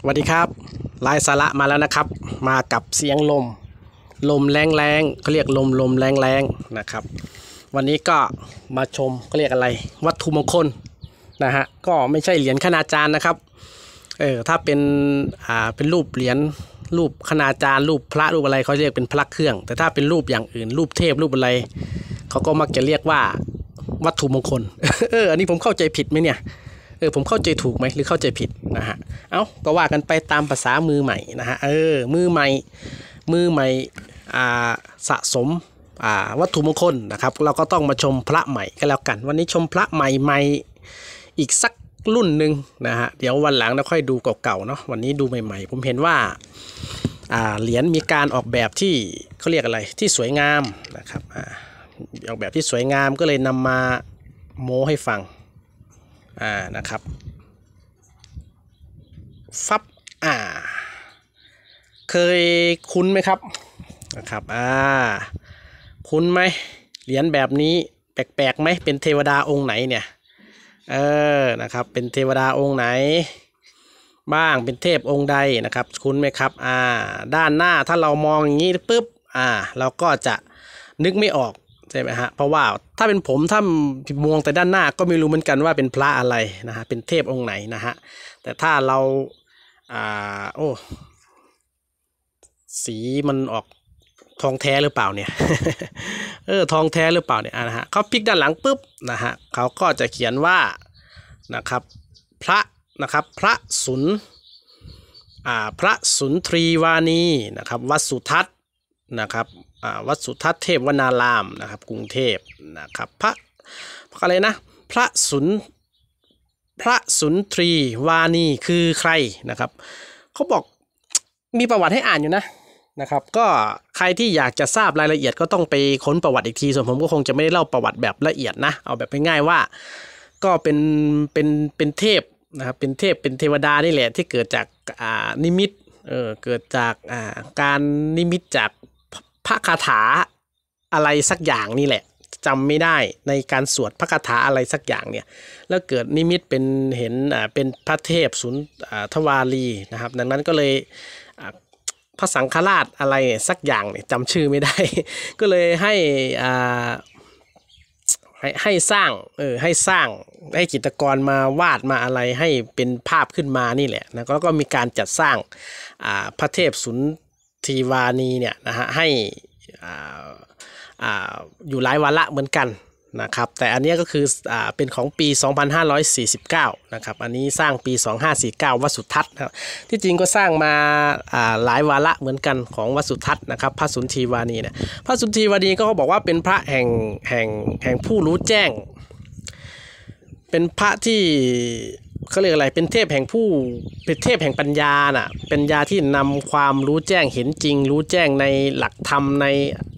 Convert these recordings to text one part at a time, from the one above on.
สวัสดีครับ ลายสาระมาแล้วนะครับ มากับเสียงลม ลมแรงแรงเขาเรียกลมลมแรงแรงนะครับ วันนี้ก็มาชมเขาเรียกอะไร วัตถุมงคลนะฮะก็ไม่ใช่เหรียญขนาจารนะครับ เออ ถ้าเป็นอ่าเป็นรูปเหรียญรูปขนาจารรูปพระรูปอะไรเขาเรียกเป็นพระเครื่อง แต่ถ้าเป็นรูปอย่างอื่นรูปเทพรูปอะไรเขาก็มักจะเรียกว่า วัตถุมงคลเอออันนี้ผมเข้าใจผิดไหมเนี่ยเออ ผมเข้าใจถูกไหมหรือเข้าใจผิด นะฮะ เอา้าก็ว่ากันไปตามภาษามือใหม่นะฮะ เออ มือใหม่ มือใหม่ อ่า สะสม อ่า วัตถุมงคลนะครับ เราก็ต้องมาชมพระใหม่ก็แล้วกัน วันนี้ชมพระใหม่ใหม่อีกสักรุ่นหนึ่งนะฮะ เดี๋ยววันหลังเราค่อยดูเก่าๆเนาะ วันนี้ดูใหม่ๆ ผมเห็นว่าเหรียญมีการออกแบบที่เขาเรียกอะไร ที่สวยงามนะครับออกแบบที่สวยงามก็เลยนำมาโม้ให้ฟังอ่านะครับฟับอ่าเคยคุ้นไหมครับนะครับอ่าคุ้นไหมเหรียญแบบนี้แปลกๆไหมเป็นเทวดาองค์ไหนเนี่ยเออนะครับ เป็นเทวดาองค์ไหน บ้างเป็นเทพองค์ใดนะครับคุ้นไหมครับอ่าด้านหน้าถ้าเรามองอย่างนี้ปุ๊บอ่าเราก็จะนึกไม่ออกใช่ไหมฮะ เพราะว่าถ้าเป็นผม ถ้ามองแต่ด้านหน้าก็ไม่รู้เหมือนกันว่าเป็นพระอะไรนะฮะ เป็นเทพองค์ไหนนะฮะ แต่ถ้าเรา อ่า โอ้ สีมันออกทองแท้หรือเปล่าเนี่ย เออ ทองแท้หรือเปล่าเนี่ยนะฮะเขาพลิกด้านหลังปุ๊บนะฮะเขาก็จะเขียนว่า นะครับ พระนะครับ พระสุนอาพระสุนทรีวานีนะครับ วัดสุทัศน์นะครับวัดสุทัศน์เทพวนารามนะครับ กรุงเทพนะครับพระอะไรนะพระสุน พระสุนทรีวานีคือใครนะครับเขาบอกมีประวัติให้อ่านอยู่นะนะครับก็ใครที่อยากจะทราบรายละเอียด ก็ต้องไปค้นประวัติอีกทีส่วนผมก็คงจะไม่ได้เล่าประวัติแบบละเอียดนะเอาแบบง่ายๆว่าก็เป็นเป็นเป็นเทพนะครับเป็นเทพเป็นเทวดานี่แหละที่เกิดจากอ่านิมิตเออเกิดจากอ่าการนิมิตจากพระคาถาอะไรสักอย่างนี่แหละจำไม่ได้ในการสวดพระคาถาอะไรสักอย่างเนี่ยแล้วเกิดนิมิตเป็นเห็นเป็นพระเทพสุนทวารีนะครับ ดังนั้นก็เลยพระสังฆราชอะไรสักอย่างเนี่ยจำชื่อไม่ได้ ก็เลยให้ให้ให้สร้างเออให้สร้างให้จิตกรมาวาดมาอะไรให้เป็นภาพขึ้นมานี่แหละนะก็ก็มีการจัดสร้างพระเทพสุนทีวานีเนี่ยนะฮะให้อยู่หลายวันละเหมือนกันนะครับแต่อันนี้ก็คืออเป็นของปี 2549นะครับอันนี้สร้างปี 2549 วัสุทัศน์ครับที่จริงก็สร้างมาหลายวาระเหมือนกันของวัสุทัศน์นะครับพระสุนทีวานีเนี่ยพระสุนทีวานีก็บอกว่าเป็นพระแห่งแห่งแห่งผู้รู้แจ้งเป็นพระที่เขาเรียกอะไร เป็นเทพแห่งผู้เป็นเทพแห่งปัญญาน่ะป็นยาที่นำความรู้แจ้งเห็นจริง รู้แจ้งในหลักธรรมใน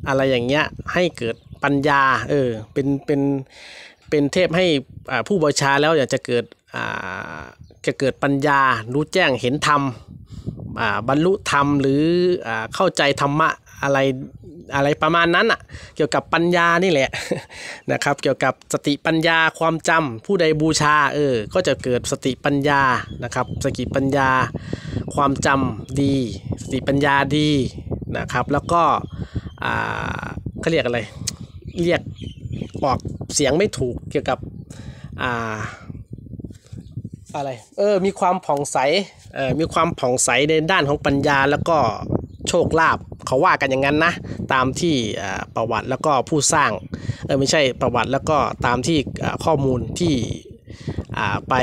อะไรอย่างเงี้ยให้เกิดปัญญา เออ เป็น เป็น เป็นเทพให้ผู้บูชาแล้วอยากจะเกิดจะเกิดปัญญารู้แจ้งเห็นธรรมบรรลุธรรมหรือเข้าใจธรรมะอะไรอะไรประมาณนั้นอ่ะ เกี่ยวกับปัญญานี่แหละนะครับ เกี่ยวกับสติปัญญาความจำผู้ใดบูชา เออ ก็จะเกิดสติปัญญา นะครับสกิปัญญา ความจำดี สติปัญญาดีนะครับ แล้วก็ อ่าเขาเรียกอะไร เรียกออกเสียงไม่ถูก เกี่ยวกับ อ่า อะไร เออ มีความผ่องใส เออมีความผ่องใส ในด้านของปัญญา แล้วก็โชคลาภเขาว่ากันอย่างนั้นนะ ตามที่ประวัติแล้วก็ผู้สร้างเออไม่ใช่ประวัติแล้วก็ตามที่ข้อมูลที่ไป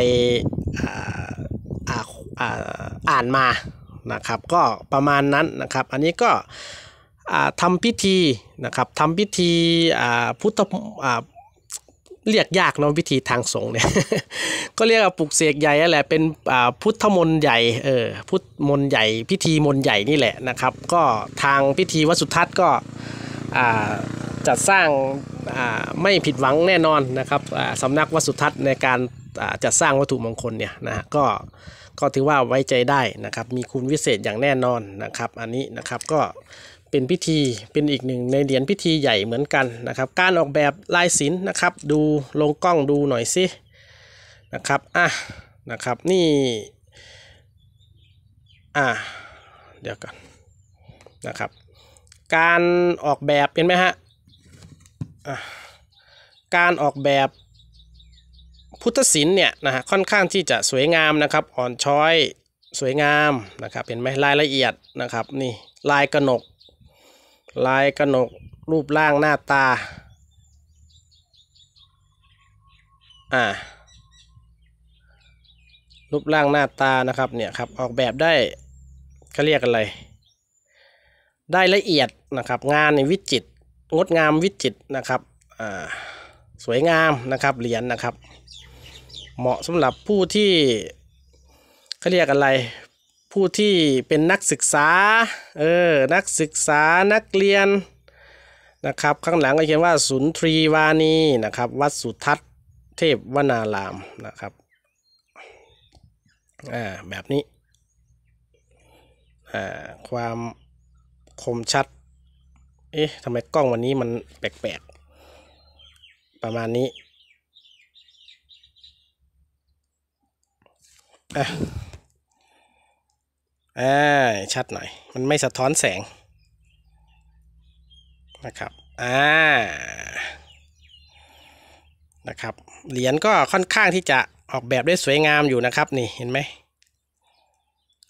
อ่านมา นะครับ ก็ประมาณนั้นนะครับอันนี้ก็ทำพิธีนะครับทำพิธีพุทธเรียกยากเนาะวิธีทางสงฆ์เนี่ยก็เรียกว่าปลุกเสกใหญ่แหละเป็นพุทธมนต์ใหญ่เออพุทธมนต์ใหญ่ พิธีมนต์ใหญ่นี่แหละนะครับก็ทางพิธีวัดสุทัศน์ก็จัดสร้างไม่ผิดหวังแน่นอนนะครับสำนักวัดสุทัศน์ในการจัดสร้างวัตถุมงคลเนี่ยนะก็ก็ถือว่าไว้ใจได้นะครับมีคุณวิเศษอย่างแน่นอนนะครับ อันนี้นะครับก็เป็นพิธีเป็นอีกหนึ่งใน เหรียญพิธีใหญ่เหมือนกันนะครับการออกแบบลายศิลป์นะครับดู ลงกล้องดูหน่อยสินะครับอ่ะ นะครับ นี่อ่ะเดี๋ยวกันนะครับการออกแบบเห็นไหมฮะการออกแบบพุทธศิลป์เนี่ยนะฮะค่อนข้างที่จะสวยงามนะครับอ่อนช้อยสวยงามนะครับเห็นไหมลายละเอียดนะครับนี่ลายกระหนกลายกระหนกรูปร่างหน้าตาอ่ารูปร่างหน้าตานะครับเนี่ยครับออกแบบได้เขาเรียกอะไร ได้ละเอียดนะครับงานในวิจิต งดงามวิจิตนะครับอ่าสวยงามนะครับเหรียญนนะครับเหมาะสำหรับผู้ที่เขาเรียกอะไรผู้ที่เป็นนักศึกษา เออ นักศึกษา นักเรียนนะครับ ข้างหลังก็เขียนว่าสุนทรีวานีนะครับ วัดสุทัศน์เทพวนารามนะครับ อ่า แบบนี้ อ่า ความคมชัด เอ๊ะ ทำไมกล้องวันนี้มันแปลกๆ ประมาณนี้ อ่ะอาชัดหน่อย มันไม่สะท้อนแสงนะครับอ่านะครับ เหรียญก็ค่อนข้างที่จะออกแบบได้สวยงามอยู่นะครับ นี่ เห็นไหม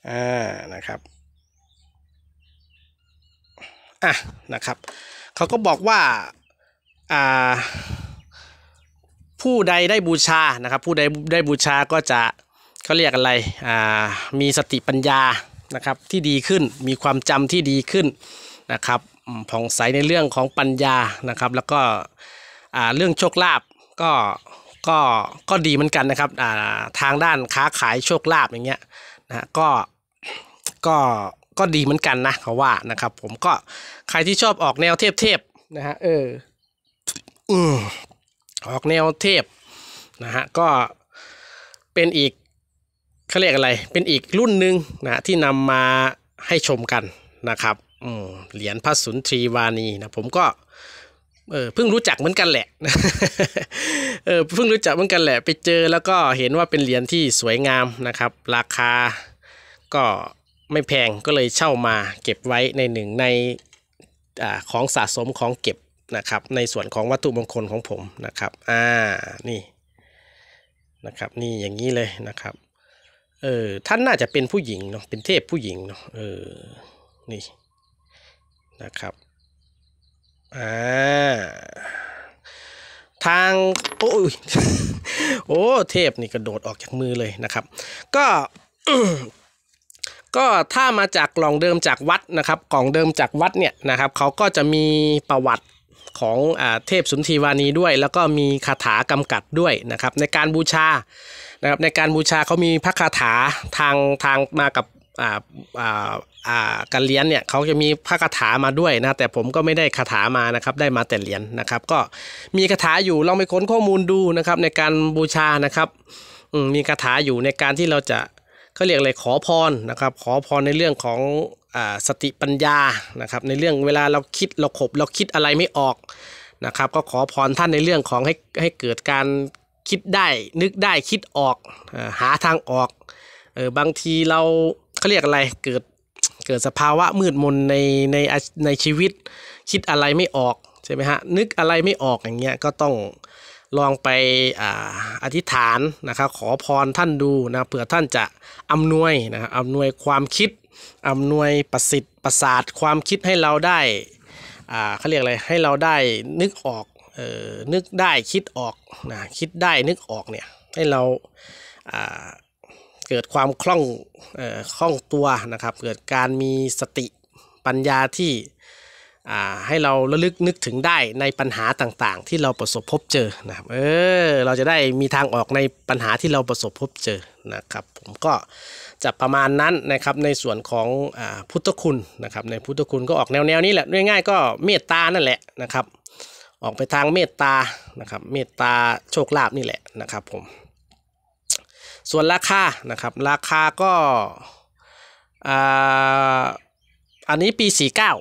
อ่านะครับอ่ะนะครับเขาก็บอกว่าอ่า ผู้ใดได้บูชา นะครับ ผู้ใดได้บูชาก็จะ เขาเรียกอะไรอ่ามีสติปัญญานะครับที่ดีขึ้นมีความจำที่ดีขึ้นนะครับผ่องใสในเรื่องของปัญญานะครับแล้วก็เรื่องโชคลาภก็ก็ก็ดีเหมือนกันนะครับทางด้านค้าขายโชคลาภอย่างเงี้ยนะก็ก็ก็ดีเหมือนกันนะเขาว่านะครับผมก็ใครที่ชอบออกแนวเทพๆนะฮะเออออกแนวเทพนะฮะก็เป็นอีกเขาเรียกอะไร เป็นอีกรุ่นหนึ่งนะที่นำมาให้ชมกันนะครับเหรียญพระสุนทรีวานีนะผมก็เออเพิ่งรู้จักเหมือนกันแหละเออเพิ่งรู้จักเหมือนกันแหละ ไปเจอแล้วก็เห็นว่าเป็นเหรียญที่สวยงามนะครับ ราคาก็ไม่แพงก็เลยเช่ามาเก็บไว้ในหนึ่งในอของสะสมของเก็บนะครับในส่วนของวัตถุมงคลของผมนะครับ อ่านี่นะครับ นี่อย่างนี้เลยนะครับเออ ท่านน่าจะเป็นผู้หญิงเนาะ เป็นเทพผู้หญิงเนาะ เออ นี่นะครับ อ่า ทางโอ้ย โอ้ เทพนี่กระโดดออกจากมือเลยนะครับ ก็ ก็ถ้ามาจากกล่องเดิมจากวัดนะครับ กล่องเดิมจากวัดเนี่ยนะครับ เขาก็จะมีประวัติของอเทพสุนทรีวานีด้วย แล้วก็มีคาถากำกับด้วยนะครับ ในการบูชานะครับในการบูชาเขามีพระคาถาทางทางมากับการเลี้ยนเนี่ยเขาจะมีพระคาถามาด้วย นะแต่ผมก็ไม่ได้คาถามานะครับได้มาแต่เหรียญนนะครับ ก็มีคาถาอยู่ลองไปค้นข้อมูลดูนะครับในการบูชานะครับ มีคาถาอยู่ในการที่เราจะเขาเรียกอะไรขอพรนะครับ ขอพรในเรื่องของสติปัญญา นะครับ ในเรื่องเวลาเราคิดเราขบเราคิดอะไรไม่ออก นะครับ ก็ขอพรท่านในเรื่องของให้ให้เกิดการคิดได้ นึกได้คิดออกหาทางออก เออบางทีเราเขาเรียกอะไร เกิด เกิดสภาวะมืดมนใน ในในชีวิตคิดอะไรไม่ออกใช่ไหมฮะนึกอะไรไม่ออกอย่างเงี้ยก็ต้องลองไปออธิษฐานนะครับขอพรท่านดูนะเผื่อท่านจะอำนวยนะอำนวยความคิดอำนวยประสิทธิ์ประสาทความคิดให้เราได้ อ่าเขาเรียกอะไร ให้เราได้นึกออก เออนึกได้คิดออกนะคิดได้นึกออกเนี่ยให้เรา อ่าเกิดความคล่อง เอ่อคล่องตัวนะครับ เกิดการมีสติปัญญาที่ อ่าให้เราระลึกนึกถึงได้ในปัญหาต่างๆ ที่เราประสบพบเจอนะครับเออเราจะได้มีทางออกในปัญหาที่เราประสบพบเจอนะครับผมก็จะประมาณนั้นนะครับในส่วนของอพุทธคุณนะครับในพุทธคุณก็ออกแนวแนวนี้แหละ ง่ายๆก็เมตตานั่นแหละนะครับออกไปทางเมตตานะครับเมตตาโชคลาภนี่แหละนะครับผมส่วนราคานะครับราคาก็อันนี้ปี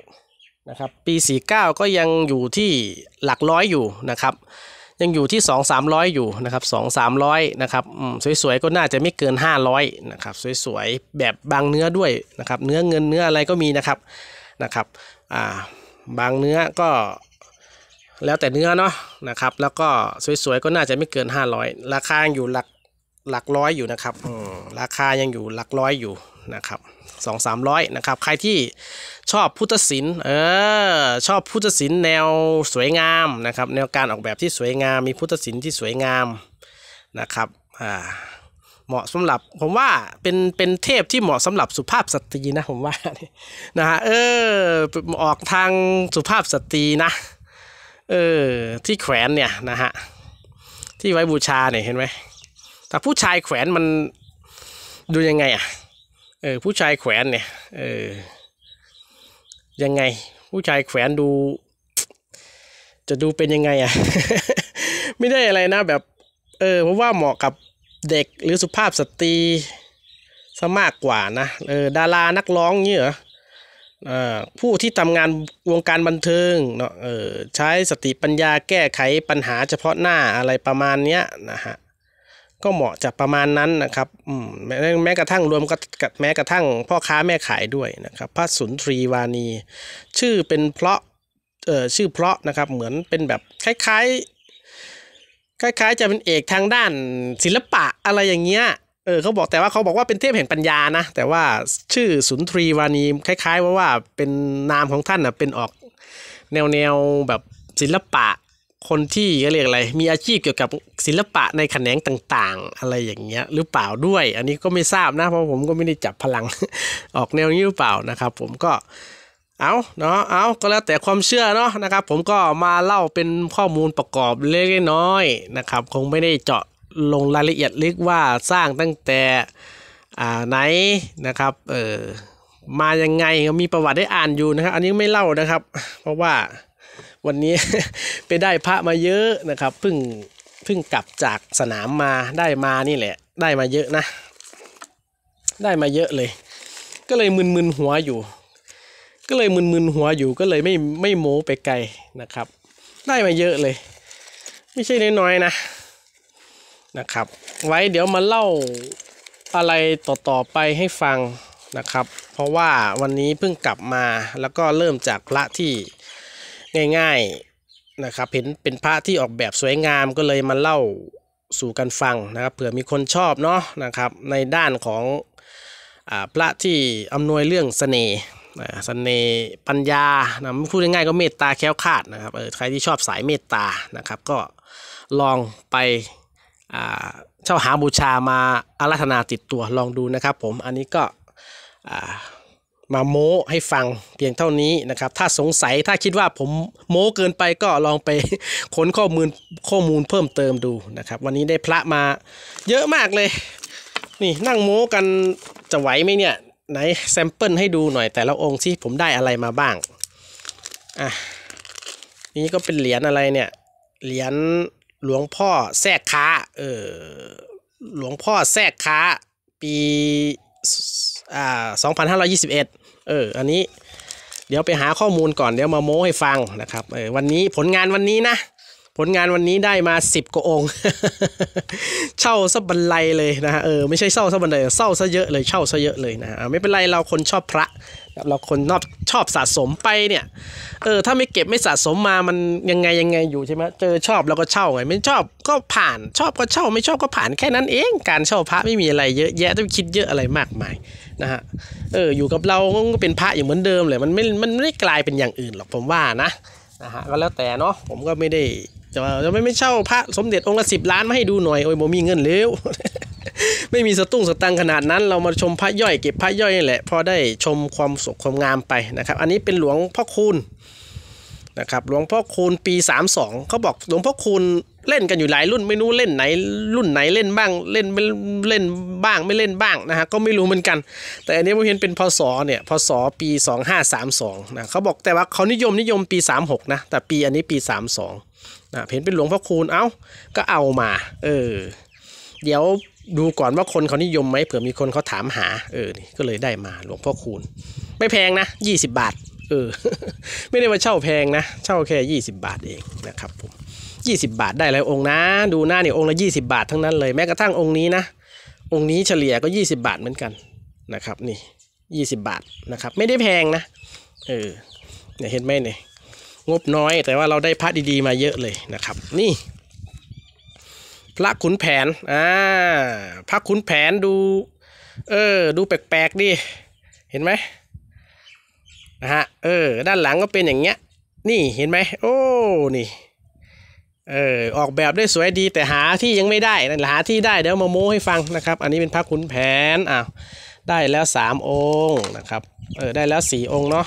49นะครับปี49ก็ยังอยู่ที่หลักร้อยอยู่นะครับยังอยู่ที่ 2 3 0 0 อยู่นะครับ2 3 0 0นะครับสวยๆก็น่าจะไม่เกิน 500นะครับสวยๆแบบบางเนื้อด้วยนะครับเนื้อเงินเนื้ออะไรก็มีนะครับนะครับอ่าบางเนื้อก็แล้วแต่เนื้อเนาะนะครับแล้วก็สวยๆก็น่าจะไม่เกิน 500ราคาอยู่หลักหลักร้อยอยู่นะครับราคายังอยู่หลักร้อยอยู่นะครับ สองสามร้อยนะครับ ใครที่ชอบพุทธศิลป์ เออ ชอบพุทธศิลป์แนวสวยงามนะครับ แนวการออกแบบที่สวยงาม มีพุทธศิลป์ที่สวยงามนะครับ อ่า เหมาะสำหรับ ผมว่าเป็น เป็นเทพที่เหมาะสำหรับสุภาพสตรีนะ ผมว่านะฮะ เออ ออกทางสุภาพสตรีนะ เออ ที่แขวนเนี่ยนะฮะ ที่ไว้บูชาเนี่ยเห็นไหมแต่ผู้ชายแขวนมันดูยังไงอ่ะ เออผู้ชายแขวนเนี่ย เออยังไง ผู้ชายแขวนดู จะดูเป็นยังไงอ่ะไม่ได้อะไรนะ แบบเออเพราะว่าเหมาะกับเด็กหรือสุภาพสตรีซะมากกว่านะเออดารานักร้องเงี้ยเหรอผู้ที่ทำงานวงการบันเทิงเนาะใช้สติปัญญาแก้ไขปัญหาเฉพาะหน้าอะไรประมาณเนี้ยนะฮะก็เหมาะจะประมาณนั้นนะครับแมแม้กระทั่งรวมกับแม้กระทั่งพ่อค้าแม่ขายด้วยนะครับ พระสุนทรีวานี ชื่อเป็นเพราะเอ่อชื่อเพราะนะครับเหมือนเป็นแบบคล้ายๆ คล้ายๆ จะเป็นเอกทางด้านศิลปะอะไรอย่างเงี้ยเออเขาบอกแต่ว่าเขาบอกว่าเป็นเทพแห่งปัญญานะ แต่ว่าชื่อสุนทรีวานีคล้ายๆว่าว่าเป็นนามของท่านนะเป็นออกแนวแนวแบบศิลปะคนที่ ก็เรียกอะไรมีอาชีพเกี่ยวกับศิลปะในแขนงต่างๆ อะไรอย่างเงี้ยหรือเปล่าด้วย อันนี้ก็ไม่ทราบนะเพราะผมก็ไม่ได้จับพลังออกแนวนี้หรือเปล่านะครับ ผมก็เอาเนาะเอาก็แล้วแต่ความเชื่อเนาะนะครับ ผมก็มาเล่าเป็นข้อมูลประกอบเล็กน้อยนะครับ คงไม่ได้เจาะลงรายละเอียดลึกว่าสร้างตั้งแต่อ่าไหนนะครับเออมายังไงมีประวัติได้อ่านอยู่นะครับอันนี้ไม่เล่านะครับ เพราะว่าวันนี้ไปได้พระมาเยอะนะครับเพิ่งเพิ่งกลับจากสนามมาได้มานี่แหละ ได้มาเยอะนะ ได้มาเยอะเลย ก็เลยมึนๆหัวอยู่ ก็เลยมึนๆหัวอยู่ก็เลยไม่ไม่โม้ไปไกลนะครับ ได้มาเยอะเลย ไม่ใช่น้อยๆนะนะครับ ไว้เดี๋ยวมาเล่าอะไรต่อๆไปให้ฟังนะครับ เพราะว่าวันนี้เพิ่งกลับมาแล้วก็เริ่มจากละที่ง่ายๆนะครับเห็นเป็นพระที่ออกแบบสวยงามก็เลยมาเล่าสู่กันฟังนะครับเผื่อมีคนชอบเนาะนะครับในด้านของอพระที่อำนวยเรื่องสเสน่ห์สเนปัญญานะพูดง่ายๆ ก็เมตตาแค้วคาดนะครับใครที่ชอบสายเมตตานะครับก็ลองไปเช่าหาบูชามาอาราธนาติดตัวลองดูนะครับผม อันนี้ก็มาโม้ให้ฟังเพียงเท่านี้นะครับ ถ้าสงสัย ถ้าคิดว่าผมโม้เกินไปก็ลองไปค้นข้อมูลข้อมูลเพิ่มเติมดูนะครับ วันนี้ได้พระมาเยอะมากเลย นี่นั่งโม้กันจะไหวไหมเนี่ยไหนแซมเปิลให้ดูหน่อยแต่ละองค์ที่ผมได้อะไรมาบ้าง อ่ะ นี่ก็เป็นเหรียญอะไรเนี่ย เหรียญหลวงพ่อแทรกค้าเออ หลวงพ่อแทรกค้าปีอ่า 2521 เออ อันนี้ เดี๋ยวไปหาข้อมูลก่อนเดี๋ยวมาโม้ให้ฟังนะครับเออวันนี้ผลงานวันนี้นะ ผลงานวันนี้ได้มา 10 กว่าองค์ เช่าซะบันไลเลยนะฮะเออไม่ใช่เช่าซะบันไลเช่าซะเยอะเลยเช่าซะเยอะเลยนะฮะไม่เป็นไรเราคนชอบพระครับเราคนนอกชอบสะสมไปเนี่ย เออ ถ้าไม่เก็บไม่สะสมมา มันยังไงยังไงอยู่ใช่ไหมเจอชอบเราก็เช่าไง ไม่ชอบก็ผ่าน ชอบก็เช่า ไม่ชอบก็ผ่านแค่นั้นเอง การเช่าพระไม่มีอะไรเยอะแยะต้องคิดเยอะอะไรมากมายนะฮะ เออ อยู่กับเราก็เป็นพระอยู่เหมือนเดิมเลยมันไม่ มันไม่ได้กลายเป็นอย่างอื่นหรอกผมว่านะนะฮะ ก็แล้วแต่เนาะ ผมก็ไม่ได้จะไม่ไม่เช่าพระสมเด็จองค์ละสิบล้านมาให้ดูหน่อยโอ้ยผมมีเงินเล็วไม่มีสตุ้งสตังขนาดนั้น เรามาชมพระย่อยเก็บพระย่อยนี่แหละ พอได้ชมความสุขความงามไปนะครับ อันนี้เป็นหลวงพ่อคูณนะครับ หลวงพ่อคูณปี 32เขาบอกหลวงพ่อคูณเล่นกันอยู่หลายรุ่นไม่รู้เล่นไหนรุ่นไหนเล่นบ้างเล่นไม่เล่นบ้างไม่เล่นบ้างนะฮะ ก็ไม่รู้เหมือนกัน แต่อันนี้ผมเห็นเป็นพศเนี่ยพศปี 2532นะเขาบอกแต่ว่าเขานิยมนิยมปี36นะ แต่ปีอันนี้ปี 32นะเห็นเป็นหลวงพ่อคูณเอา้าก็เอามา เออเดี๋ยวดูก่อนว่าคนเขานิยมไหมเผื่อมีคนเขาถามหา เออนี่ก็เลยได้มาหลวงพ่อคูณ ไม่แพงนะยี่สิบบาทเออไม่ได้ว่าเช่าแพงนะ เช่าแค่ยี่สิบบาทเองนะครับผมยี่สิบบาทได้หลายองค์นะ ดูหน้าเนี่ยองค์ละยี่สิบาททั้งนั้นเลย แม้กระทั่งองค์นี้นะองค์นี้เฉลี่ยก็ยี่สิบาทเหมือนกันนะครับนี่ยี่สิบบาทนะครับไม่ได้แพงนะเออเนี่ยเห็นไหมเนี่ยงบน้อยแต่ว่าเราได้พระดีๆมาเยอะเลยนะครับ นี่พระขุนแผน อ่า พระขุนแผนดู เออ ดูแปลกๆดิ เห็นไหมนะฮะ เออ ด้านหลังก็เป็นอย่างเงี้ย นี่ เห็นไหม โอ้ นี่ เออ ออกแบบได้สวยดี แต่หาที่ยังไม่ได้นั่นหาที่ได้เดี๋ยวมาโม้ให้ฟังนะครับ อันนี้เป็นพระขุนแผน อ้าว ได้แล้วสามองค์นะครับ เออ ได้แล้วสี่องค์เนาะ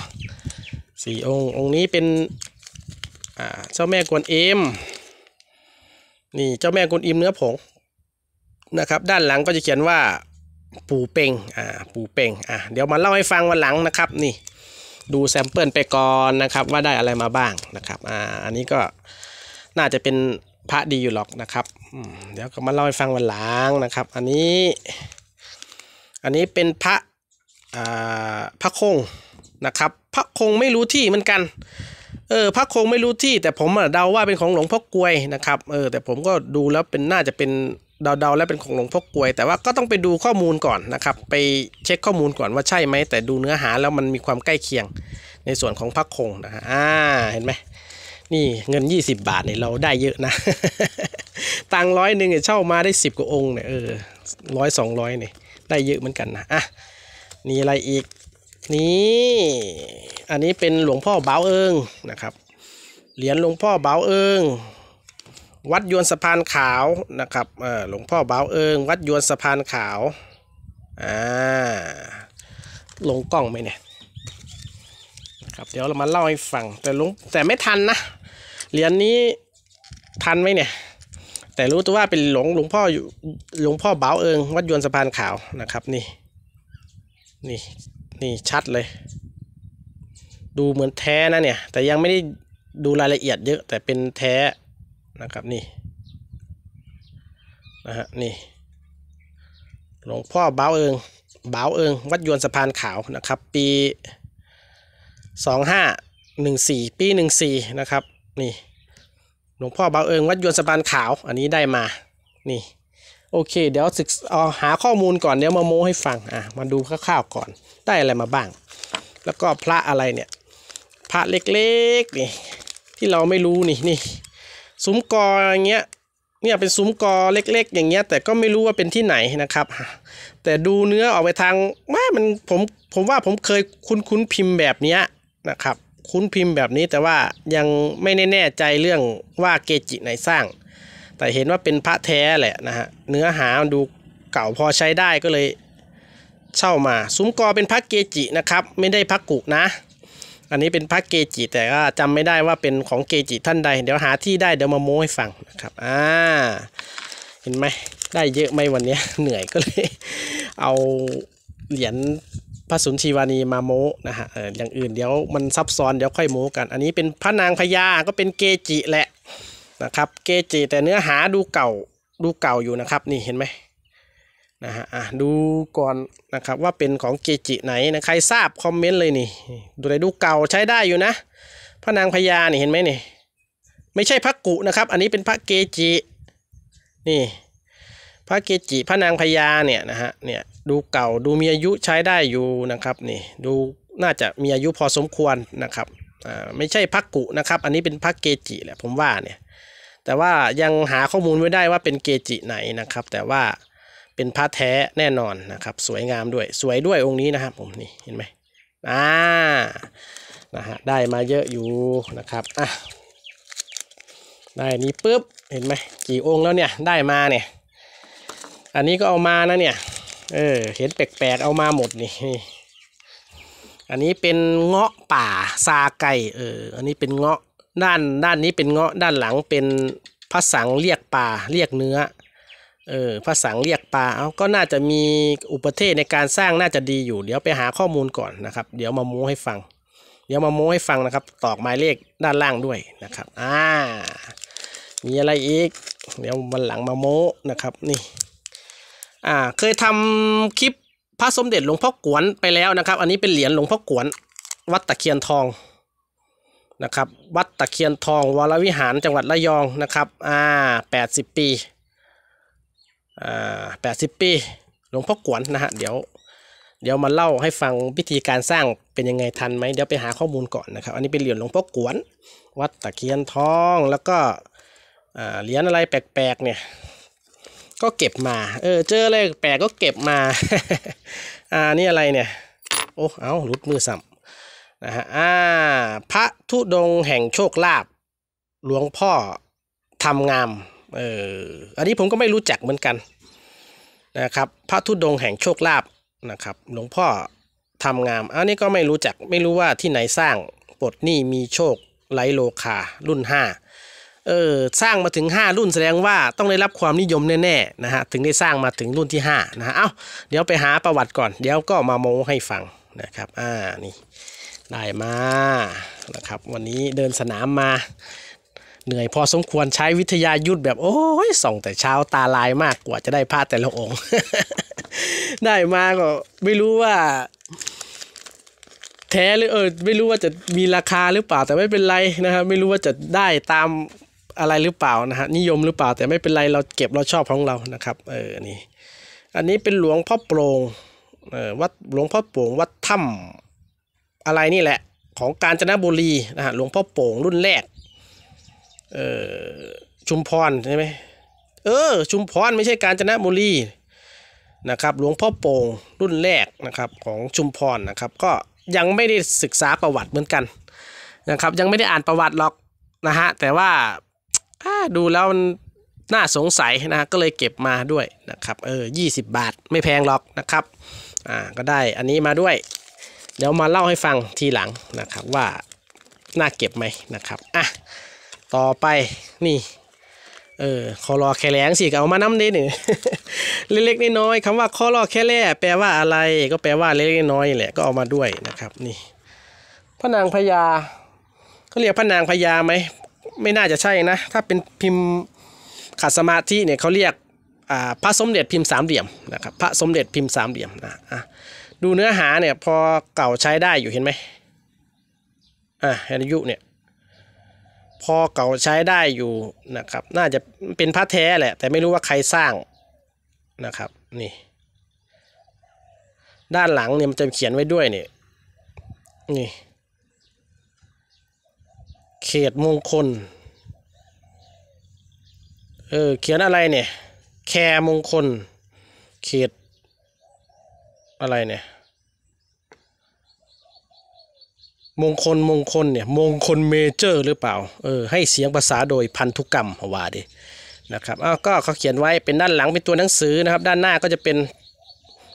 สี่องค์ องค์นี้เป็น อ่า เจ้าแม่กวนเอมนี่เจ้าแม่กุนอิมเนื้อผงนะครับ ด้านหลังก็จะเขียนว่าปูเปงอ่าปูเปงอ่าเดี๋ยวมาเล่าให้ฟังวันหลังนะครับนี่ดูแซมเปิลไปก่อนนะครับว่าได้อะไรมาบ้างนะครับอ่าอันนี้ก็น่าจะเป็นพระดีอยู่หรอกนะครับเดี๋ยวก็มาเล่าให้ฟังวันหลังนะครับ อันนี้ อันนี้เป็นพระอ่าพระคงนะครับ พระคงไม่รู้ที่เหมือนกันเออพระคงไม่รู้ที่แต่ผมเดาว่าเป็นของหลวงพ่อกวยนะครับเออแต่ผมก็ดูแล้วเป็นน่าจะเป็นเดาๆแล้วเป็นของหลวงพ่อกวย แต่ว่าก็ต้องไปดูข้อมูลก่อนนะครับไปเช็คข้อมูลก่อนว่าใช่ไหมแต่ดูเนื้อหาแล้วมันมีความใกล้เคียงในส่วนของพระคงนะฮะอ่าเห็นไหมนี่เงิน 20 บาทเนี่ยเราได้เยอะนะตังร้อยหนึ่งเนี่ยเช่ามาได้ 10กว่าองค์เนี่ยเออร้อยสองร้อยเนี่ยได้เยอะเหมือนกันนะอ่ะนี่อะไรอีกนี่ อันนี้เป็นหลวงพ่อเบาเอิงนะครับ เหรียญหลวงพ่อเบาเอิง วัดยวนสะพานขาวนะครับ หลวงพ่อเบาเอิง วัดยวนสะพานขาวอ่าลงกล้องไหมเนี่ยครับ เดี๋ยวเรามาเล่าให้ฟัง แต่ลุงแต่ไม่ทันนะ เหรียญนนี้ทันไหมเนี่ย แต่รู้ตัวว่าเป็นหลวงหลวงพ่ออยู่ หลวงพ่อเบาเอิง วัดยวนสะพานขาวนะครับ นี่ นี่นี่ชัดเลยดูเหมือนแท้นะเนี่ย แต่ยังไม่ได้ดูรายละเอียดเยอะ แต่เป็นแท้นะครับนี่นะฮะนี่ หลวงพ่อเบ้าเอิงเบ้าเอิงวัดยวนสะพานขาวนะครับ ปีสองห้าหนึ่งสี่ปีหนึ่งสี่นะครับนี่หลวงพ่อเบ้าเอิงวัดยวนสะพานขาวอันนี้ได้มานี่โอเคเดี๋ยวศึกเอาหาข้อมูลก่อนเดี๋ยวมาโม้ให้ฟังอ่ะมาดูคร่าวๆก่อนได้อะไรมาบ้าง แล้วก็พระอะไรเนี่ยพระเล็กๆนี่ที่เราไม่รู้นี่นี่ซุ้มกออย่างเงี้ยเนี่ยเป็นซุ้มกอเล็ก ๆ อย่างเงี้ยแต่ก็ไม่รู้ว่าเป็นที่ไหนนะครับ แต่ดูเนื้อออกไปทางว่ามันผมผมว่าผมเคยคุ้นคุ้นพิมพ์แบบเนี้ยนะครับคุ้นพิมพ์แบบนี้แต่ว่ายังไม่แน่ใจเรื่องว่าเกจิไหนสร้างแต่เห็นว่าเป็นพระแท้แหละนะฮะ เนื้อหาดูเก่าพอใช้ได้ก็เลยเช่ามาซุ้มกอเป็นพระเกจินะครับ ไม่ได้พระกุนะ อันนี้เป็นพระเกจิแต่ก็จำไม่ได้ว่าเป็นของเกจิท่านใด เดี๋ยวหาที่ได้เดี๋ยวมาโม้ให้ฟังนะครับ อ่า เห็นไหมได้เยอะไหมวันนี้เหนื่อยก็เลย เอาเหรียญพระสุนทรีวานีมาโมนะฮะอย่างอื่นเดี๋ยวมันซับซ้อนเดี๋ยวค่อยโมกัน อันนี้เป็นพระนางพญาก็เป็นเกจิแหละนะครับเกจิแต่เนื้อหาดูเก่าดูเก่าอยู่นะครับนี่เห็นไหมนะฮะอ่ะดูก่อนนะครับว่าเป็นของเกจิไหนนะใครทราบคอมเมนต์เลยนี่ดูเลยดูเก่าใช้ได้อยู่นะพระนางพญานี่เห็นไหมนี่ไม่ใช่พระกุนะครับ อันนี้เป็นพระเกจินี่พระเกจิพระนางพญาเนี่ยนะฮะเนี่ยดูเก่าดูมีอายุใช้ได้อยู่นะครับนี่ดูน่าจะมีอายุพอสมควรนะครับอ่าไม่ใช่พระกุนะครับอันนี้เป็นพระเกจิแหละผมว่าเนี่ยแต่ว่ายังหาข้อมูลไม่ได้ว่าเป็นเกจิไหนนะครับ แต่ว่าเป็นพระแท้แน่นอนนะครับ สวยงามด้วยสวยด้วยองค์นี้นะครับผมนี่เห็นไหมอ่านะฮะได้มาเยอะอยู่นะครับอ่ะได้นี้ปุ๊บเห็นไหมกี่องค์แล้วเนี่ยได้มาเนี่ยอันนี้ก็เอามานะเนี่ยเออเห็นแปลกๆเอามาหมดนี่อันนี้เป็นเงาะป่าซาไก่เอออันนี้เป็นเงาะด้านด้านนี้เป็นเงาะด้านหลังเป็นพระสังเรียกปลาเรียกเนื้อเออพระสังเรียกปลาเอาก็น่าจะมีอุปเทศในการสร้างน่าจะดีอยู่ เดี๋ยวไปหาข้อมูลก่อนนะครับ เดี๋ยวมาโม้ให้ฟัง เดี๋ยวมาโม้ให้ฟังนะครับตอกหมายเลขด้านล่างด้วยนะครับอ่ามีอะไรอีก เดี๋ยววันหลังมาโม้นะครับนี่อ่าเคยทำคลิปพระสมเด็จหลวงพ่อกวนไปแล้วนะครับ อันนี้เป็นเหรียญหลวงพ่อกวน วัดตะเคียนทองนะครับวัดตะเคียนทองวรวิหารจังหวัดระยองนะครับอ่าแปดสิบปีอ่าแปดสิบปีหลวงพ่อกวนนะฮะเดี๋ยวเดี๋ยวมาเล่าให้ฟังพิธีการสร้างเป็นยังไงทันไหมเดี๋ยวไปหาข้อมูลก่อนนะครับ อันนี้เป็นเหรียญหลวงพ่อกวน วัดตะเคียนทองแล้วก็เหรียญอะไรแปลกๆ เนี่ย ก็เก็บมาเออเจอเลขแปลกก็เก็บมาอ่านี่อะไรเนี่ยโอ้เอาหลุดมือสัมนะฮะ อ่า พระธุดงแห่งโชคลาภ หลวงพ่อทำงาม เออ อันนี้ผมก็ไม่รู้จักเหมือนกันนะครับ พระธุดงแห่งโชคลาภ นะครับ หลวงพ่อทำงามอันนี้ก็ไม่รู้จัก ไม่รู้ว่าที่ไหนสร้างปดนี่มีโชคไลโลคา รุ่น 5เออ สร้างมาถึง 5 รุ่นแสดงว่าต้องได้รับความนิยมแน่ๆนะฮะ ถึงได้สร้างมาถึงรุ่นที่5นะฮะ เอา้า เดี๋ยวไปหาประวัติก่อน เดี๋ยวก็มาโม้ให้ฟังนะครับ อ่า นี่ได้มา นะครับ วันนี้เดินสนามมาเหนื่อยพอสมควรใช้วิทยายุทธแบบ โอ้ยส่องแต่เช้าตาลายมากกว่าจะได้พ้าแต่ละองค์ได้มาก็ไม่รู้ว่า แท้หรือเออไม่รู้ว่าจะมีราคาหรือเปล่าแต่ไม่เป็นไรนะครับ ไม่รู้ว่าจะได้ตามอะไรหรือเปล่านะฮะนิยมหรือเปล่า แต่ไม่เป็นไรเราเก็บเราชอบของเรานะครับ เออนี่อันนี้เป็นหลวงพ่อโปรงเออวัดหลวงพ่อโปรงวัดถ้ำอะไรนี่แหละของกาญจนบุรีนะฮะหลวงพ่อโป่งรุ่นแรกเออชุมพรใช่ไหมเออชุมพรไม่ใช่กาญจนบุรีนะครับ หลวงพ่อโป่งรุ่นแรกนะครับของชุมพรนะครับ ก็ยังไม่ได้ศึกษาประวัติเหมือนกันนะครับ ยังไม่ได้อ่านประวัติหรอกนะฮะแต่ว่าดูแล้วน่าสงสัยนะก็เลยเก็บมาด้วยนะครับเออิบบาทไม่แพงหรอกนะครับอ่าก็ได้อันนี้มาด้วยเดี๋ยวมาเล่าให้ฟังทีหลังนะครับว่าน่าเก็บไหมนะครับอ่ะต่อไปนี่เออคอรอแคแรงสิเอามาน้ำิด้หนึ่งเล็กๆน้อยๆคำว่าคอรอแคแร่แปลว่าอะไรก็แปลว่าเล็กๆน้อยๆแหละก็เอามาด้วยนะครับนี่พระนางพญาเขาเรียกพระนางพญาไหมไม่น่าจะใช่นะ ถ้าเป็นพิมพ์ขัดสมาธิเนี่ยเขาเรียกพระสมเด็จพิมพ์สามเหลี่ยมนะครับพระสมเด็จพิมพ์สามเหลี่ยมนะอ่ะดูเนื้อหาเนี่ยพอเก่าใช้ได้อยู่เห็นไหมอ่ะอายุเนี่ยพอเก่าใช้ได้อยู่นะครับ น่าจะเป็นพระแท้แหละแต่ไม่รู้ว่าใครสร้างนะครับนี่ด้านหลังเนี่ยมันจะเขียนไว้ด้วยเนี่ยนี่เขตมงคลเออเขียนอะไรเนี่ยแคร์มงคลเขตอะไรเนี่ย มงคลมงคลเนี่ย มงคลเมเจอร์หรือเปล่าเออให้เสียงภาษาโดยพันธุกรรมว่าดินะครับอ้าวก็เขาเขียนไว้เป็นด้านหลัง เป็นตัวหนังสือนะครับ ด้านหน้าก็จะเป็น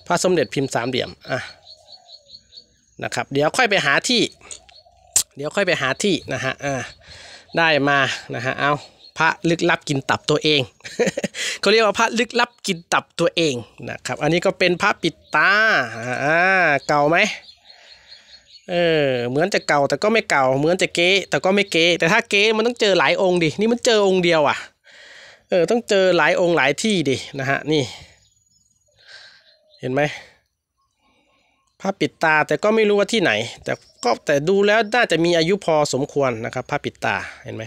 พระสมเด็จพิมพ์สามเหลี่ยมอ่ะนะครับ เดี๋ยวค่อยไปหาที่ เดี๋ยวค่อยไปหาที่นะฮะอ่าได้มานะฮะเอาพระลึกลับกินตับตัวเองเขาเรียกว่าพระลึกลับกินตับตัวเองนะครับ อันนี้ก็เป็นพระปิดตาอ่าเก่าไหมเออ เหมือนจะเก่าแต่ก็ไม่เก่า เหมือนจะเก๊แต่ก็ไม่เก๊ แต่ถ้าเก๊มันต้องเจอหลายองค์ดิ นี่มันเจอองค์เดียวอ่ะเออ ต้องเจอหลายองค์หลายที่ดิ นะฮะ นี่ เห็นไหมพระปิดตาแต่ก็ไม่รู้ว่าที่ไหน แต่ก็แต่ดูแล้วน่าจะมีอายุพอสมควรนะครับ พระปิดตา เห็นไหม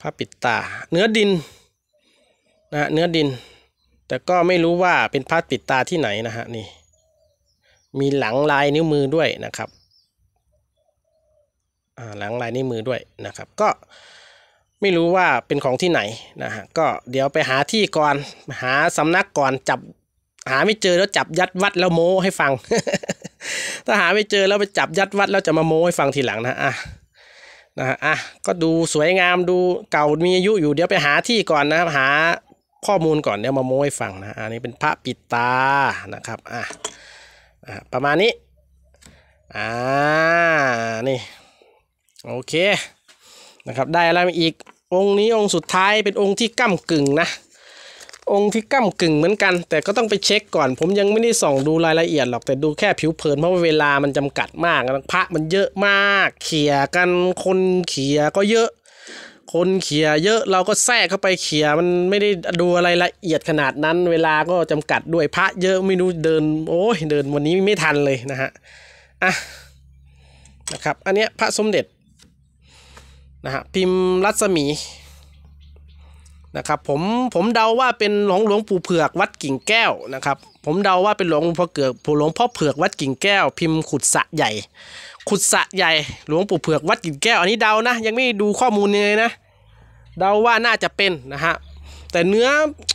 พระปิดตา เนื้อดินนะเนื้อดิน แต่ก็ไม่รู้ว่าเป็นพาดปิดตาที่ไหนนะฮะนี่ มีหลังลายนิ้วมือด้วยนะครับ หลังลายนิ้วมือด้วยนะครับ ก็ไม่รู้ว่าเป็นของที่ไหนนะฮะ ก็เดี๋ยวไปหาที่ก่อน หาสำนักก่อนจับ หาไม่เจอแล้วจับยัดวัดแล้วโม้ให้ฟัง ถ้าหาไม่เจอแล้วไปจับยัดวัดแล้วจะมาโม้ให้ฟังทีหลังนะอ่ะนะอ่ะ ก็ดูสวยงามดูเก่ามีอายุอยู่ เดี๋ยวไปหาที่ก่อนนะหาข้อมูลก่อนเดี๋ยวมาโม้ให้ฟังนะ อันนี้เป็นพระปิดตานะครับอ่ะประมาณนี้ อ่า นี่ โอเค นะครับ ได้อะไรมาอีก องค์นี้องค์สุดท้ายเป็นองค์ที่ก้ากึ่งนะ องค์ที่ก้ากึ่งเหมือนกัน แต่ก็ต้องไปเช็คก่อน ผมยังไม่ได้ส่องดูรายละเอียดหรอก แต่ดูแค่ผิวเผินเพราะว่าเวลามันจำกัดมากพระมันเยอะมาก เขี่ยกัน คนเขี่ยก็เยอะคนเขี่ยเยอะเราก็แทรกเข้าไปเขี่ยมันไม่ได้ดูอะไรละเอียดขนาดนั้นเวลาก็จำกัดด้วยพระเยอะไม่รู้เดินโอ้ยเดินวันนี้ไม่ทันเลยนะฮะอ่ะนะครับอันเนี้ย พระสมเด็จนะฮะพิมพ์รัศมีนะครับผมผมเดาว่าเป็นหลวงหลวงปู่เผือกวัดกิ่งแก้วนะครับผมเดาว่าเป็นหลวงพ่อเกือกหลวงพ่อเผือกวัดกิ่งแก้ว พิมพ์ขุดสะใหญ่ขุดสะใหญ่หลวงปู่เผือกวัดกิ่นแก้วอันนี้เดานะยังไม่ดูข้อมูลเลยนะเดาว่าน่าจะเป็นนะฮะแต่เนื้อ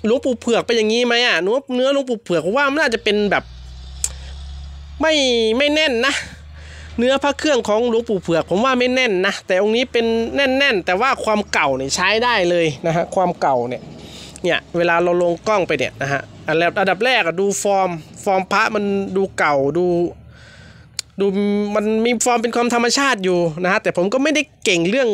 หลวงปู่เผือกเป็นอย่างนี้ไหมอ่ะ เนื้อเนื้อหลวงปู่เผือกว่ามันน่าจะเป็นแบบไม่ไม่แน่นนะ เนื้อพระเครื่องของหลวงปู่เผือกผมว่าไม่แน่นนะ แต่องค์นี้เป็นแน่น ๆ แต่ว่าความเก่าเนี่ยใช้ได้เลยนะฮะความเก่าเนี่ยเนี่ยเวลาเราลงกล้องไปเนี่ยนะฮะอันดับแรกอะดูฟอร์มฟอร์มพระมันดูเก่าดูดูมันมีฟอร์มเป็นความธรรมชาติอยู่นะฮะ แต่ผมก็ไม่ได้เก่งเรื่อง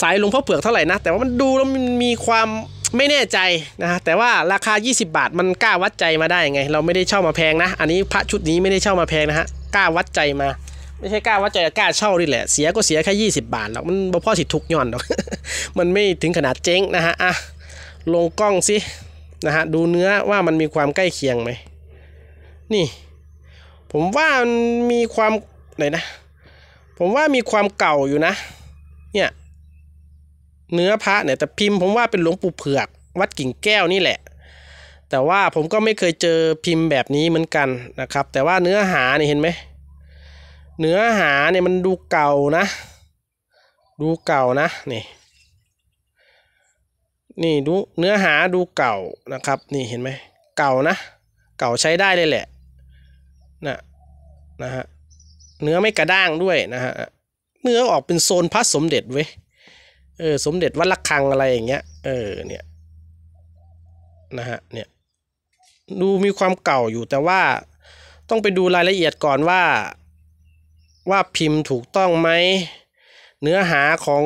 สายลงพ่อเผือกเท่าไหร่นะ แต่ว่ามันดูแล้วมันมีความไม่แน่ใจนะฮะ แต่ว่าราคา 20 บาทมันกล้าวัดใจมาได้ไง เราไม่ได้เช่ามาแพงนะ อันนี้พระชุดนี้ไม่ได้เช่ามาแพงนะฮะ กล้าวัดใจมา ไม่ใช่กล้าวัดใจกล้าเช่าดิแหละ เสียก็เสียแค่20 บาทหรอก มันบ่พ่อสิทุกย่อนหรอก มันไม่ถึงขนาดเจ๊งนะฮะอ่ะลงกล้องสินะฮะ ดูเนื้อว่ามันมีความใกล้เคียงไหม นี่ผมว่ามีความไหนนะ ผมว่ามีความเก่าอยู่นะ เนี่ย เนื้อพระเนี่ยแต่พิมพ์ ผมว่าเป็นหลวงปู่เผือก วัดกิ่งแก้วนี่แหละ แต่ว่าผมก็ไม่เคยเจอพิมพ์แบบนี้เหมือนกันนะครับ แต่ว่าเนื้อหาเนี่ยเห็นไหม เนื้อหาเนี่ยมันดูเก่านะ ดูเก่านะนี่ นี่ดูเนื้อหาดูเก่านะครับ นี่เห็นไหม เก่านะ เก่าใช้ได้เลยแหละนะนะฮะเนื้อไม่กระด้างด้วยนะฮะเนื้อออกเป็นโซนพระสมเด็จเว้ยเออสมเด็จวัดละคังอะไรอย่างเงี้ยเออเนี่ยนะฮะเนี่ยดูมีความเก่าอยู่แต่ว่าต้องไปดูรายละเอียดก่อนว่าว่าพิมพ์ถูกต้องไหมเนื้อหาของ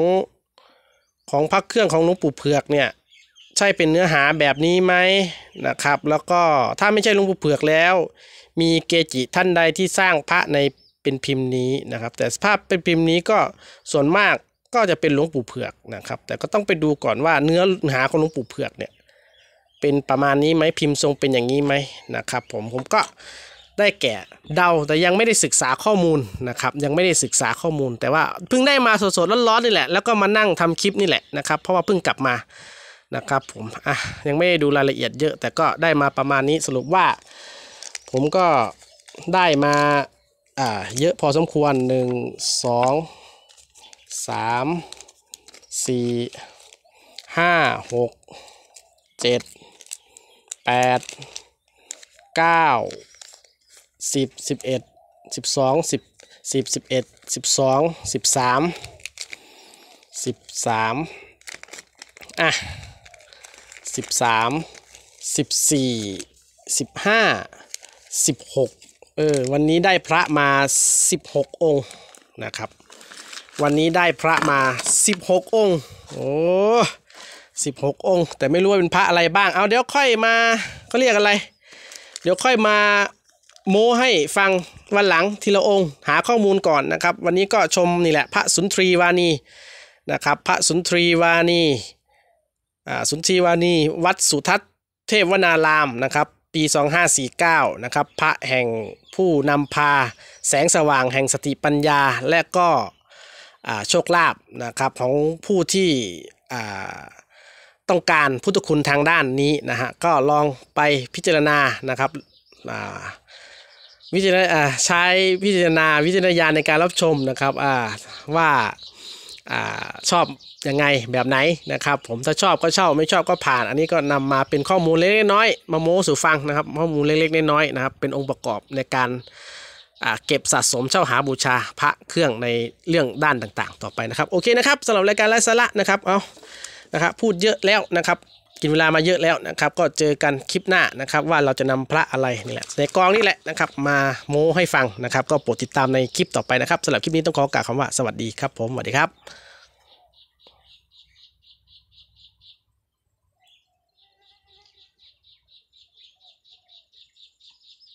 ของพักเครื่องของหลวงปู่เผือกเนี่ยใช่เป็นเนื้อหาแบบนี้ไหมนะครับ แล้วก็ถ้าไม่ใช่หลวงปู่เผือกแล้วมีเกจิท่านใดที่สร้างพระในเป็นพิมพ์นี้นะครับแต่ภาพเป็นพิมพ์นี้ก็ส่วนมากก็จะเป็นหลวงปู่เผือกนะครับแต่ก็ต้องไปดูก่อนว่าเนื้อหาของหลวงปู่เผือกเนี่ยเป็นประมาณนี้ไหมพิมพ์ทรงเป็นอย่างนี้ไหมนะครับผมผมก็ได้แก่เดา แต่ยังไม่ได้ศึกษาข้อมูลนะครับยังไม่ได้ศึกษาข้อมูล แต่ว่าเพิ่งได้มาสดๆร้อนๆนี่แหละแล้วก็มานั่งทำคลิปนี่แหละนะครับเพราะว่าเพิ่งกลับมานะครับผมอ่ะยังไม่ได้ดูรายละเอียดเยอะ แต่ก็ได้มาประมาณนี้สรุปว่าผมก็ได้มาอ่าเยอะพอสมควรหนึ่งสองสามสี่ห้าหกเจ็ดแปดเก้าสิบสิบเอ็ดสิบสองสิบสิบสิบเอ็ดสิบสองสิบสามสิบสามอ่ะสิบสามสิบสี่สิบห้าสิบหกเออ วันนี้ได้พระมาสิบหกองค์นะครับ วันนี้ได้พระมาสิบหกองค์โอ้สิบหกองค์ แต่ไม่รู้ว่าเป็นพระอะไรบ้าง เอาเดี๋ยวค่อยมาเขาเรียกอะไร เดี๋ยวค่อยมาโม้ให้ฟังวันหลังทีละองค์ หาข้อมูลก่อนนะครับ วันนี้ก็ชมนี่แหละ พระสุนทรีวานีนะครับ พระสุนทรีวานี อ่า สุนทรีวานี วัดสุทัศน์เทพวนารามนะครับปี 2549 นะครับพระแห่งผู้นำพาแสงสว่างแห่งสติปัญญาและก็โชคลาภนะครับของผู้ที่ต้องการพุทธคุณทางด้านนี้นะฮะก็ลองไปพิจารณานะครับวิจารณใช้พิจารณาวิจารณญาณในการรับชมนะครับว่าอชอบยังไงแบบไหนนะครับ ผมถ้าชอบก็เช่าไม่ชอบก็ผ่าน อันนี้ก็นำมาเป็นข้อมูลเล็กน้อยมาโม้สู่ฟังนะครับข้อมูลเล็กน้อยนะครับเป็นองค์ประกอบในการเก็บสะสมเช่าหาบูชาพระเครื่องในเรื่องด้านต่างๆ ต่อไปนะครับโอเคนะครับสำหรับรายการไร้สาระนะครับเอานะครับ พูดเยอะแล้วนะครับกินเวลามาเยอะแล้วนะครับ ก็เจอกันคลิปหน้านะครับ ว่าเราจะนำพระอะไรนี่แหละในกองนี่แหละนะครับ มาโม้ให้ฟังนะครับ ก็โปรดติดตามในคลิปต่อไปนะครับสำหรับคลิปนี้ต้องขอกล่าวคำว่าสวัสดีครับผมสวัสดีครับ